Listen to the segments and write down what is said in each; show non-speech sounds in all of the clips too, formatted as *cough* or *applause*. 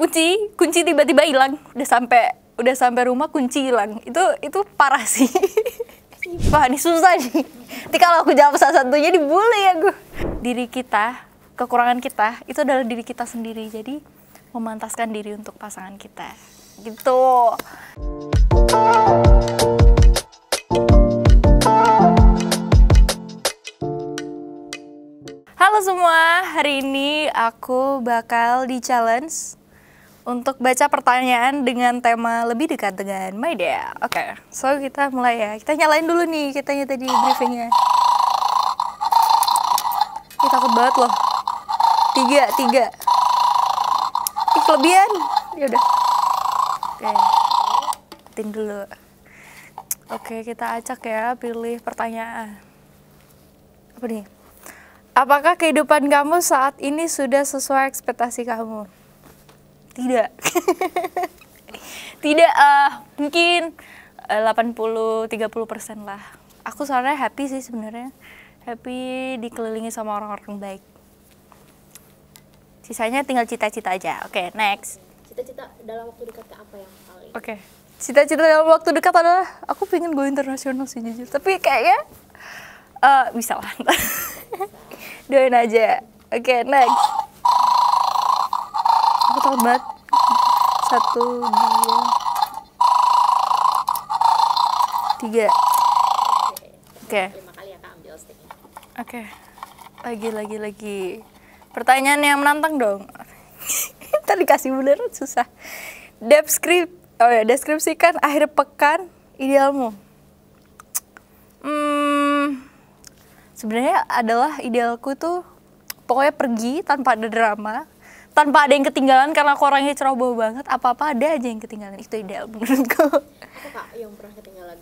kunci kunci tiba-tiba hilang udah sampai udah sampai rumah kunci hilang itu itu parah sih *laughs* Wah ini susah nih Nanti kalau aku jawab salah satunya dibully ya gue Diri kita, kekurangan kita Itu adalah diri kita sendiri Jadi memantaskan diri untuk pasangan kita Gitu Halo semua, hari ini aku bakal di challenge untuk baca pertanyaan dengan tema lebih dekat dengan media. Oke, okay. so kita mulai ya. Kita nyalain dulu nih kita kitanya tadi briefingnya. Ini takut banget loh. Tiga, tiga. Ih, kelebihan. Ya udah. Oke. Okay. tim dulu. Oke, okay, kita acak ya, pilih pertanyaan. Apa nih? Apakah kehidupan kamu saat ini sudah sesuai ekspektasi kamu? Tidak. Tidak, uh, mungkin eh, puluh 80-30 persen lah. Aku soalnya happy sih sebenarnya. Happy dikelilingi sama orang-orang baik. Sisanya tinggal cita-cita aja. Oke, okay, next. Cita-cita dalam waktu dekat ke apa yang paling? Oke. Okay. Cita-cita dalam waktu dekat adalah aku pengen go internasional sih jujur. Tapi kayaknya uh, bisa lah. *laughs* Doain aja. Oke, okay, next sobat satu dua tiga oke okay. oke okay. lagi lagi lagi pertanyaan yang menantang dong kita *laughs* dikasih beneran susah deskrip oh ya deskripsikan akhir pekan idealmu hmm, sebenarnya adalah idealku tuh pokoknya pergi tanpa ada drama tanpa ada yang ketinggalan karena aku orangnya ceroboh banget apa-apa ada aja yang ketinggalan itu ideal menurutku apa kak yang pernah ketinggalan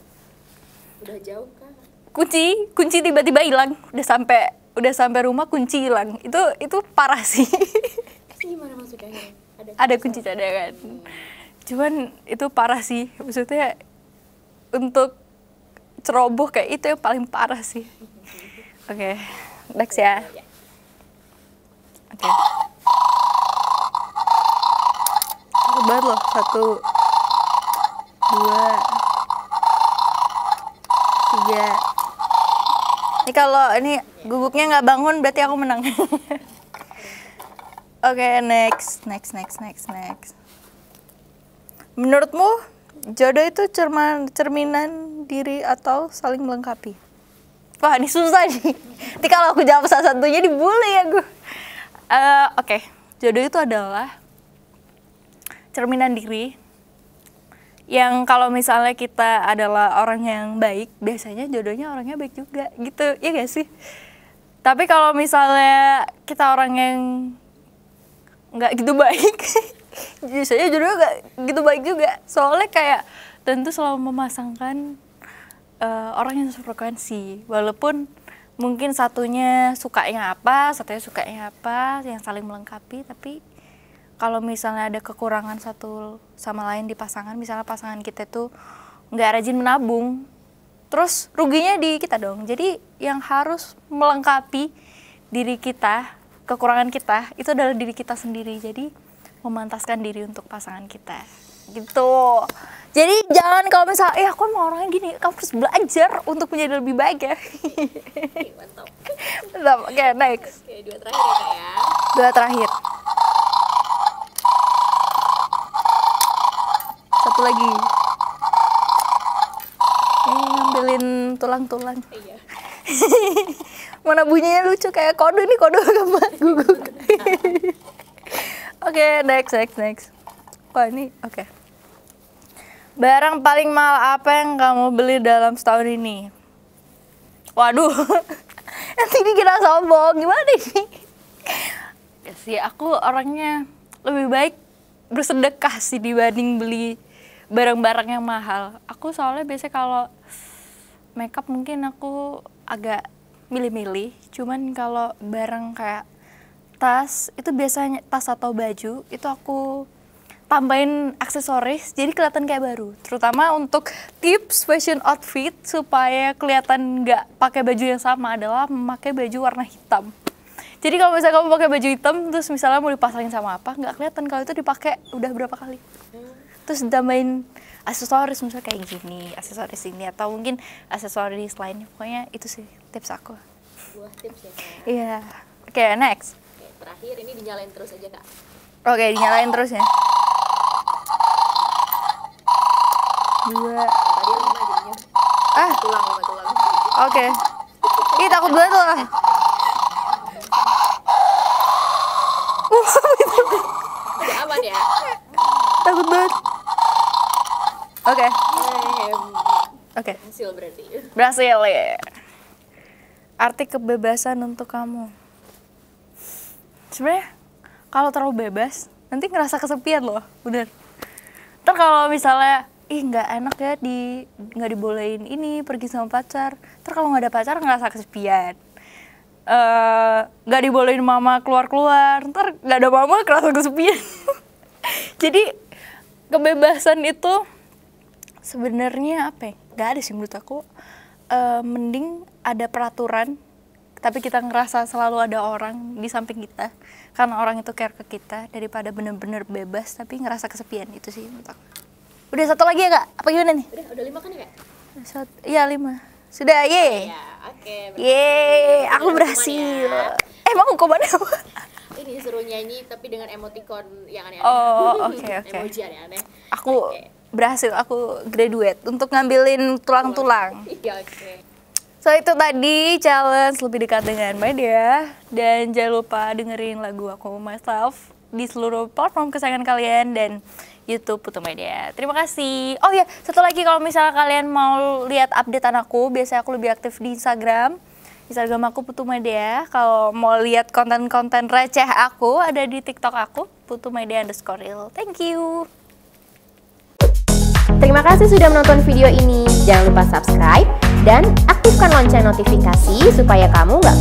udah jauh kan kunci kunci tiba-tiba hilang udah sampai udah sampai rumah kunci hilang itu itu parah sih gimana maksudnya ada, ada kunci cadangan hmm. cuman itu parah sih maksudnya untuk ceroboh kayak itu yang paling parah sih mhm. oke okay. next ya iya. oke banget loh satu dua tiga ini kalau ini guguknya nggak bangun berarti aku menang *laughs* oke okay, next next next next next menurutmu jodoh itu cerman, cerminan diri atau saling melengkapi wah ini susah nih nanti kalau aku jawab salah satunya dibully ya gue uh, oke okay. jodoh itu adalah cerminan diri yang kalau misalnya kita adalah orang yang baik biasanya jodohnya orangnya baik juga gitu ya gak sih tapi kalau misalnya kita orang yang nggak gitu baik *laughs* biasanya jodohnya nggak gitu baik juga soalnya kayak tentu selalu memasangkan uh, orang yang sefrekuensi walaupun mungkin satunya sukanya apa satunya sukanya apa yang saling melengkapi tapi kalau misalnya ada kekurangan satu sama lain di pasangan, misalnya pasangan kita itu nggak rajin menabung, terus ruginya di kita dong. Jadi yang harus melengkapi diri kita, kekurangan kita itu adalah diri kita sendiri. Jadi memantaskan diri untuk pasangan kita gitu. Jadi jangan kalau misalnya, eh aku mau orangnya gini, kamu harus belajar untuk menjadi lebih baik ya. Oke, mantap. *laughs* mantap. Oke, okay, next. Oke, dua terakhir ya. ya. Dua terakhir. satu lagi ini ngambilin tulang-tulang iya. *laughs* mana bunyinya lucu kayak kodo nih kodo *laughs* gambar guguk *laughs* oke next next next wah ini oke okay. barang paling mahal apa yang kamu beli dalam setahun ini waduh nanti ini kita sombong gimana ini ya sih aku orangnya lebih baik bersedekah sih dibanding beli barang-barang yang mahal. Aku soalnya biasanya kalau makeup mungkin aku agak milih-milih. Cuman kalau barang kayak tas itu biasanya tas atau baju itu aku tambahin aksesoris jadi kelihatan kayak baru terutama untuk tips fashion outfit supaya kelihatan nggak pakai baju yang sama adalah memakai baju warna hitam jadi kalau misalnya kamu pakai baju hitam terus misalnya mau dipasangin sama apa nggak kelihatan kalau itu dipakai udah berapa kali terus tambahin aksesoris misalnya kayak gini aksesoris ini atau mungkin aksesoris lainnya pokoknya itu sih tips aku buah tips ya, ya iya oke okay, next okay, terakhir ini dinyalain terus aja kak oke okay, dinyalain oh. terus ya dua tadi lima jadinya ah tulang lima tulang oke okay. ih takut banget loh *laughs* aman ya takut banget Oke. Oke. Berhasil berarti. Berhasil ya. Arti kebebasan untuk kamu. Sebenarnya kalau terlalu bebas nanti ngerasa kesepian loh, bener. Ntar kalau misalnya ih nggak enak ya di nggak dibolehin ini pergi sama pacar. Ntar kalau nggak ada pacar ngerasa kesepian eh, nggak uh, dibolehin mama keluar-keluar ntar nggak ada mama ngerasa kesepian *laughs* jadi kebebasan itu sebenarnya apa ya? Gak ada sih menurut aku. E, mending ada peraturan, tapi kita ngerasa selalu ada orang di samping kita. Karena orang itu care ke kita daripada bener-bener bebas tapi ngerasa kesepian itu sih menurut aku. Udah satu lagi ya kak? Apa gimana nih? Udah, udah lima kan ya kak? Satu, iya lima. Sudah, yeay! Oh, ya, Okay, yeay, aku berhasil. Ya. Eh, mau hukuman apa? Ini suruh nyanyi tapi dengan emoticon yang aneh-aneh. Oh, oke, oke. Okay, okay. Emoji aneh-aneh. Aku okay berhasil aku graduate untuk ngambilin tulang-tulang. Iya, oke. So itu tadi challenge lebih dekat dengan media dan jangan lupa dengerin lagu aku myself di seluruh platform kesayangan kalian dan YouTube Putu Media. Terima kasih. Oh ya, satu lagi kalau misalnya kalian mau lihat updatean aku, biasanya aku lebih aktif di Instagram. Instagram aku Putu Media. Kalau mau lihat konten-konten receh aku ada di TikTok aku Putu Media underscore real. Thank you. Terima kasih sudah menonton video ini. Jangan lupa subscribe dan aktifkan lonceng notifikasi supaya kamu nggak